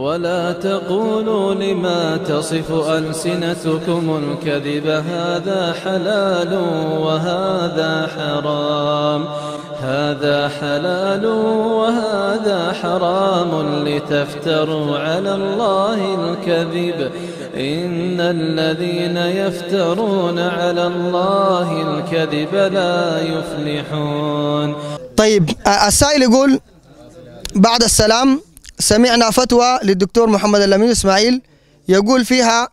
ولا تقولوا لما تصف ألسنتكم الكذب هذا حلال وهذا حرام هذا حلال وهذا حرام لتفتروا على الله الكذب إن الذين يفترون على الله الكذب لا يفلحون طيب آه، السائل يقول بعد السلام سمعنا فتوى للدكتور محمد الأمين إسماعيل يقول فيها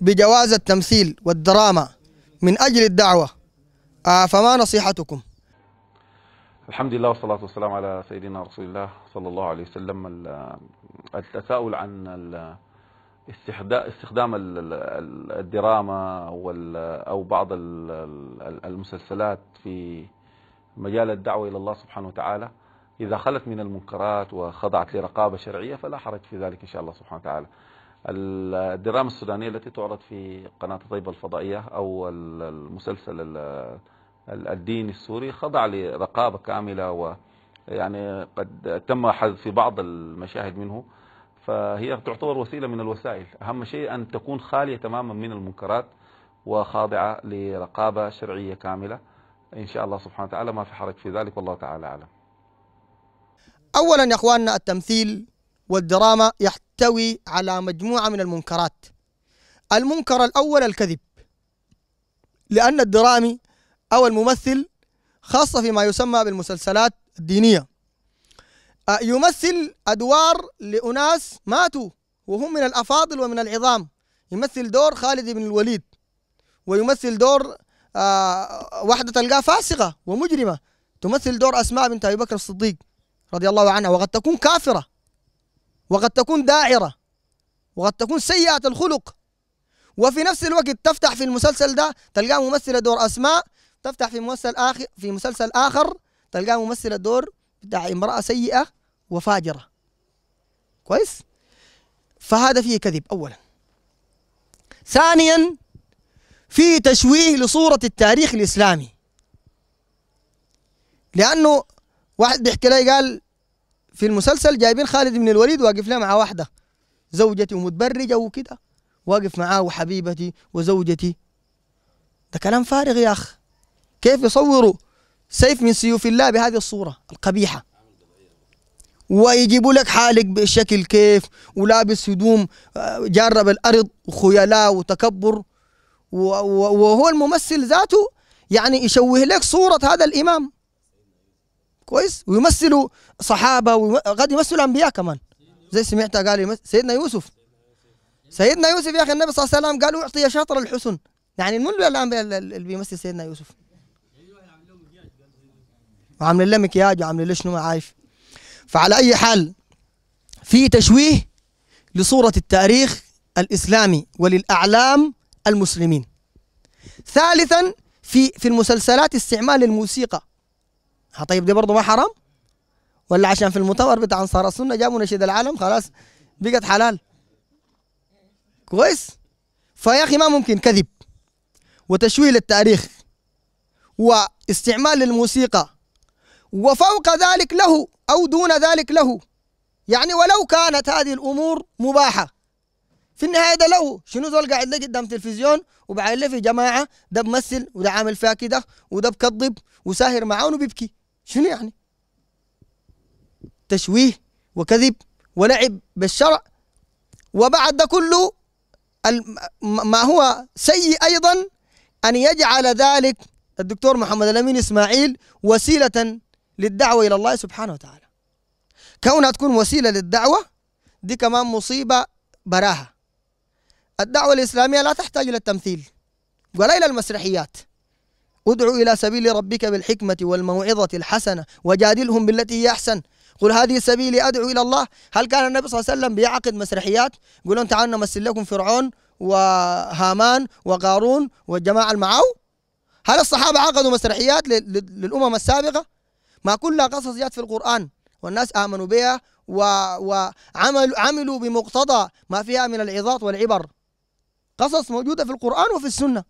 بجواز التمثيل والدراما من أجل الدعوة آه، فما نصيحتكم الحمد لله والصلاة والسلام على سيدنا رسول الله صلى الله عليه وسلم التساؤل عن استخدام الدراما أو بعض المسلسلات في مجال الدعوة إلى الله سبحانه وتعالى إذا خلت من المنكرات وخضعت لرقابة شرعية فلا حرج في ذلك إن شاء الله سبحانه وتعالى الدراما السودانية التي تعرض في قناة طيبة الفضائية أو المسلسل الديني السوري خضع لرقابة كاملة ويعني قد تم حذف بعض المشاهد منه فهي تعتبر وسيلة من الوسائل أهم شيء أن تكون خالية تماما من المنكرات وخاضعة لرقابة شرعية كاملة إن شاء الله سبحانه وتعالى ما في حرج في ذلك والله تعالى أعلم أولا يا أخواننا التمثيل والدراما يحتوي على مجموعة من المنكرات المنكر الأول الكذب لأن الدرامي أو الممثل خاصة فيما يسمى بالمسلسلات الدينية آه، يمثل أدوار لأناس ماتوا وهم من الأفاضل ومن العظام يمثل دور خالد بن الوليد ويمثل دور آه، وحده تلقاه فاسقة ومجرمة تمثل دور أسماء بنت أبي بكر الصديق رضي الله عنها وقد تكون كافرة وقد تكون داعرة وقد تكون سيئة الخلق وفي نفس الوقت تفتح في المسلسل ده تلقى ممثلة دور أسماء تفتح في مسلسل آخر في مسلسل آخر تلقى ممثلة دور بتاع امرأة سيئة وفاجرة كويس فهذا فيه كذب أولا ثانيا فيه تشويه لصورة التاريخ الإسلامي لأنه واحد بيحكي لي قال في المسلسل جايبين خالد بن الوليد واقف له مع واحده زوجتي ومتبرجه وكده واقف معاه وحبيبتي وزوجتي ده كلام فارغ يا اخ كيف يصوروا سيف من سيوف الله بهذه الصوره القبيحه ويجيبوا لك حالك بشكل كيف ولابس هدوم آه، جرب الارض وخيلاء وتكبر وهو الممثل ذاته يعني يشوه لك صوره هذا الامام كويس ويمثلوا صحابه وقد يمثلوا انبياء كمان زي سمعت قال سيدنا يوسف سيدنا يوسف يا اخي النبي صلى الله عليه وسلم قال اعطي شاطر الحسن يعني من الانبياء اللي بيمثل سيدنا يوسف وعامل له مكياج وعامل له شنو ما عارف فعلى اي حال في تشويه لصوره التاريخ الاسلامي وللاعلام المسلمين ثالثا في في المسلسلات استعمال الموسيقى ها طيب دي برضه ما حرام ولا عشان في المؤتمر بتاع انصار السنه جابوا نشيد العالم خلاص بقت حلال كويس فيا اخي ما ممكن كذب وتشويه للتاريخ واستعمال للموسيقى وفوق ذلك له او دون ذلك له يعني ولو كانت هذه الامور مباحه في النهايه ده له شنو زول قاعد لي قدام تلفزيون وبعين في جماعه ده بمثل وده عامل فيها كده وده بكذب وساهر معاه وبيبكي شنو يعني تشويه وكذب ولعب بالشرع وبعد ده كله ما هو سيء أيضا أن يجعل ذلك الدكتور محمد الأمين إسماعيل وسيلة للدعوة إلى الله سبحانه وتعالى كونها تكون وسيلة للدعوة دي كمان مصيبة براها الدعوة الإسلامية لا تحتاج إلى التمثيل ولا إلى المسرحيات ادع إلى سبيل ربك بالحكمة والموعظة الحسنة وجادلهم بالتي هي أحسن قل هذه سبيلي أدعو إلى الله هل كان النبي صلى الله عليه وسلم بيعقد مسرحيات يقولون تعالوا نمثل لكم فرعون وهامان وقارون والجماعة المعاو هل الصحابة عقدوا مسرحيات للأمم السابقة ما كلها قصص جاءت في القرآن والناس آمنوا بها وعملوا عملوا بمقتضى ما فيها من العظات والعبر قصص موجودة في القرآن وفي السنة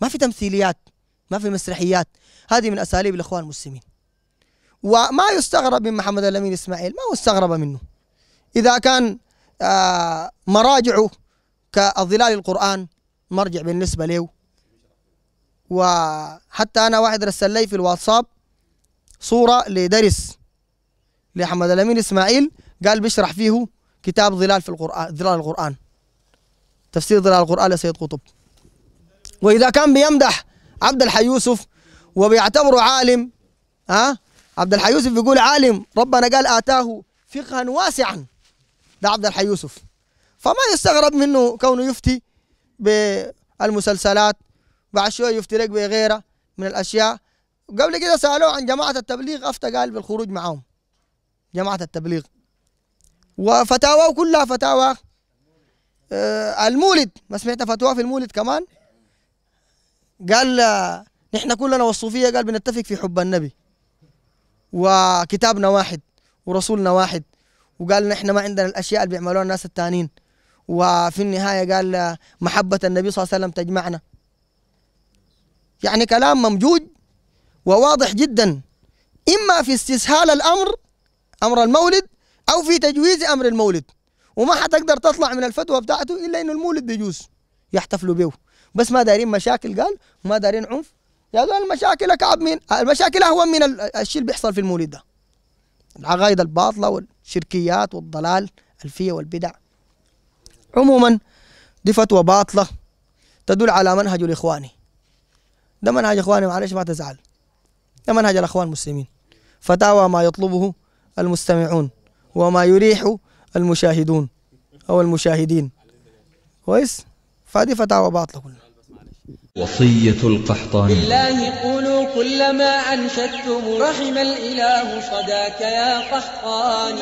ما في تمثيليات ما في مسرحيات هذه من اساليب الاخوان المسلمين وما يستغرب من محمد الامين اسماعيل ما مستغرب منه اذا كان آه، مراجعه كظلال القران مرجع بالنسبه له وحتى انا واحد رسل لي في الواتساب صوره لدرس لاحمد الامين اسماعيل قال بيشرح فيه كتاب ظلال في القران ظلال القران تفسير ظلال القران لسيد قطب واذا كان بيمدح عبد الحي يوسف وبيعتبره عالم ها أه؟ عبد الحي يوسف بيقول عالم ربنا قال آتاه فقها واسعا ده عبد الحي يوسف فما يستغرب منه كونه يفتي بالمسلسلات بعد شوية يفتي لك بغيره من الأشياء قبل كده سألوه عن جماعة التبليغ أفتى قال بالخروج معاهم جماعة التبليغ وفتاواه كلها فتاوى آه، المولد ما سمعت فتوى في المولد كمان قال نحن كلنا والصوفيه قال بنتفق في حب النبي وكتابنا واحد ورسولنا واحد وقال نحن ما عندنا الاشياء اللي بيعملوها الناس التانيين وفي النهايه قال محبه النبي صلى الله عليه وسلم تجمعنا يعني كلام ممجوج وواضح جدا اما في استسهال الامر امر المولد او في تجويز امر المولد وما حتقدر تطلع من الفتوى بتاعته الا انه المولد بيجوز يحتفلوا به بس ما دايرين مشاكل قال وما دايرين عنف يا زول المشاكل اكعب من المشاكل اهون من الشيء اللي بيحصل في المولد ده العقائد الباطله والشركيات والضلال الفيه والبدع عموما دي فتوى باطله تدل على منهج الاخواني ده منهج اخواني معلش ما تزعل ده منهج الاخوان المسلمين فتاوى ما يطلبه المستمعون وما يريح المشاهدون او المشاهدين كويس فهذه فتاوى باطلة كلها وصية القحطاني بالله قولوا كلما أنشدتم رحم الإله صداك يا قحطان